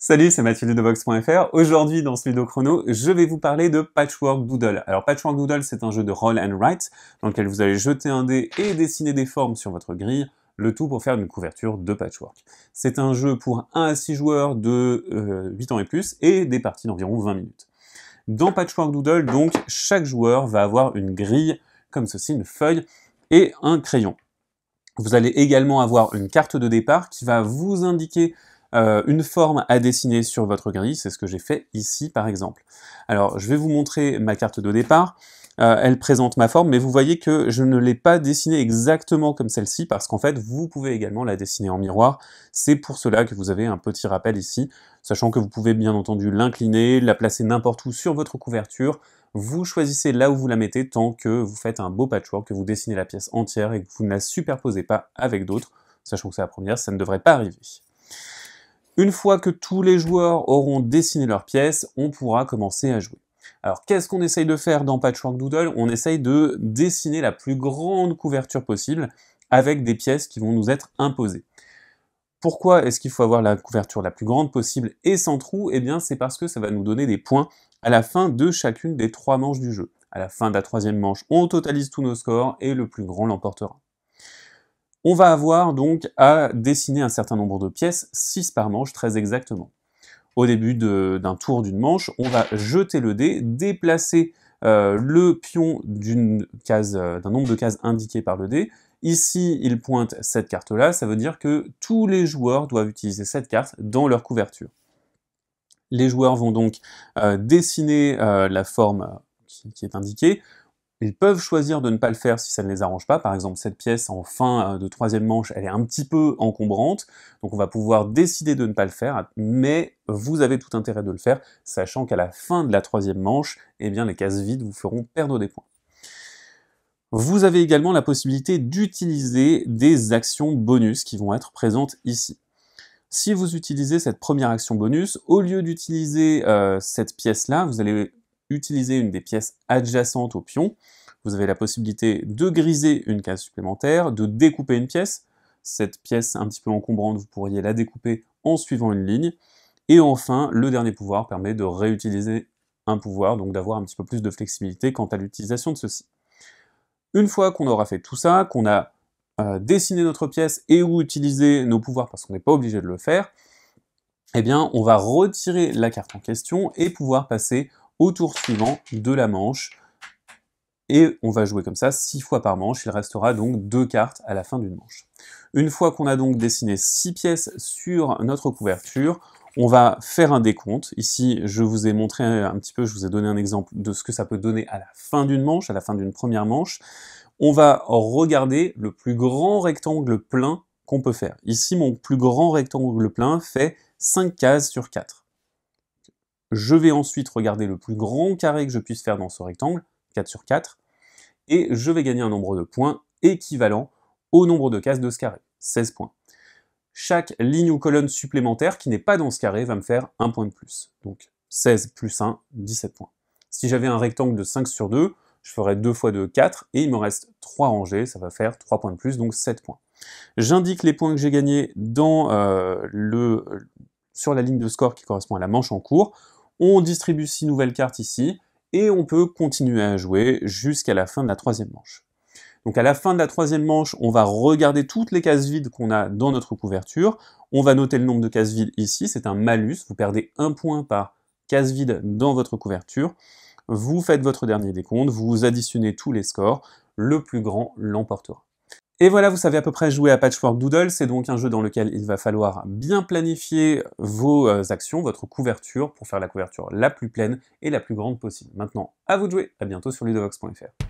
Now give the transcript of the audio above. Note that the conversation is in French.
Salut, c'est Mathilde de Aujourd'hui, dans ce vidéo Chrono, je vais vous parler de Patchwork Doodle. Alors, Patchwork Doodle, c'est un jeu de roll and write dans lequel vous allez jeter un dé et dessiner des formes sur votre grille, le tout pour faire une couverture de Patchwork. C'est un jeu pour 1 à 6 joueurs de 8 euh, ans et plus et des parties d'environ 20 minutes. Dans Patchwork Doodle, donc, chaque joueur va avoir une grille, comme ceci, une feuille et un crayon. Vous allez également avoir une carte de départ qui va vous indiquer euh, une forme à dessiner sur votre grille, c'est ce que j'ai fait ici par exemple. Alors je vais vous montrer ma carte de départ, euh, elle présente ma forme, mais vous voyez que je ne l'ai pas dessinée exactement comme celle-ci, parce qu'en fait vous pouvez également la dessiner en miroir, c'est pour cela que vous avez un petit rappel ici, sachant que vous pouvez bien entendu l'incliner, la placer n'importe où sur votre couverture, vous choisissez là où vous la mettez tant que vous faites un beau patchwork, que vous dessinez la pièce entière et que vous ne la superposez pas avec d'autres, sachant que c'est la première, ça ne devrait pas arriver. Une fois que tous les joueurs auront dessiné leurs pièces, on pourra commencer à jouer. Alors qu'est-ce qu'on essaye de faire dans Patchwork Doodle On essaye de dessiner la plus grande couverture possible avec des pièces qui vont nous être imposées. Pourquoi est-ce qu'il faut avoir la couverture la plus grande possible et sans trou Eh bien c'est parce que ça va nous donner des points à la fin de chacune des trois manches du jeu. À la fin de la troisième manche, on totalise tous nos scores et le plus grand l'emportera. On va avoir donc à dessiner un certain nombre de pièces, 6 par manche très exactement. Au début d'un tour d'une manche, on va jeter le dé, déplacer euh, le pion euh, d'un nombre de cases indiquées par le dé. Ici, il pointe cette carte-là, ça veut dire que tous les joueurs doivent utiliser cette carte dans leur couverture. Les joueurs vont donc euh, dessiner la forme qui est indiquée, ils peuvent choisir de ne pas le faire si ça ne les arrange pas. Par exemple, cette pièce en fin euh, de troisième manche, elle est un petit peu encombrante, donc on va pouvoir décider de ne pas le faire, mais vous avez tout intérêt de le faire, sachant qu'à la fin de la troisième manche, eh bien, les cases vides vous feront perdre des points. Vous avez également la possibilité d'utiliser des actions bonus qui vont être présentes ici. Si vous utilisez cette première action bonus, au lieu d'utiliser euh, cette pièce-là, vous allez utiliser une des pièces adjacentes au pion, vous avez la possibilité de griser une case supplémentaire, de découper une pièce. Cette pièce un petit peu encombrante, vous pourriez la découper en suivant une ligne. Et enfin, le dernier pouvoir permet de réutiliser un pouvoir, donc d'avoir un petit peu plus de flexibilité quant à l'utilisation de ceci. Une fois qu'on aura fait tout ça, qu'on a euh, dessiné notre pièce et ou utilisé nos pouvoirs parce qu'on n'est pas obligé de le faire, eh bien on va retirer la carte en question et pouvoir passer au tour suivant de la manche et on va jouer comme ça 6 fois par manche, il restera donc deux cartes à la fin d'une manche. Une fois qu'on a donc dessiné 6 pièces sur notre couverture, on va faire un décompte. Ici, je vous ai montré un petit peu, je vous ai donné un exemple de ce que ça peut donner à la fin d'une manche, à la fin d'une première manche. On va regarder le plus grand rectangle plein qu'on peut faire. Ici, mon plus grand rectangle plein fait 5 cases sur 4. Je vais ensuite regarder le plus grand carré que je puisse faire dans ce rectangle, 4 sur 4, et je vais gagner un nombre de points équivalent au nombre de cases de ce carré, 16 points. Chaque ligne ou colonne supplémentaire qui n'est pas dans ce carré va me faire un point de plus. Donc 16 plus 1, 17 points. Si j'avais un rectangle de 5 sur 2, je ferais 2 fois 2, 4, et il me reste 3 rangées, ça va faire 3 points de plus, donc 7 points. J'indique les points que j'ai gagnés dans, euh, sur la ligne de score qui correspond à la manche en cours. On distribue 6 nouvelles cartes ici, et on peut continuer à jouer jusqu'à la fin de la troisième manche. Donc à la fin de la troisième manche, on va regarder toutes les cases vides qu'on a dans notre couverture, on va noter le nombre de cases vides ici, c'est un malus, vous perdez un point par case vide dans votre couverture, vous faites votre dernier décompte, vous additionnez tous les scores, le plus grand l'emportera. Et voilà, vous savez à peu près jouer à Patchwork Doodle, c'est donc un jeu dans lequel il va falloir bien planifier vos euh, actions, votre couverture, pour faire la couverture la plus pleine et la plus grande possible. Maintenant, à vous de jouer, à bientôt sur ludovox.fr.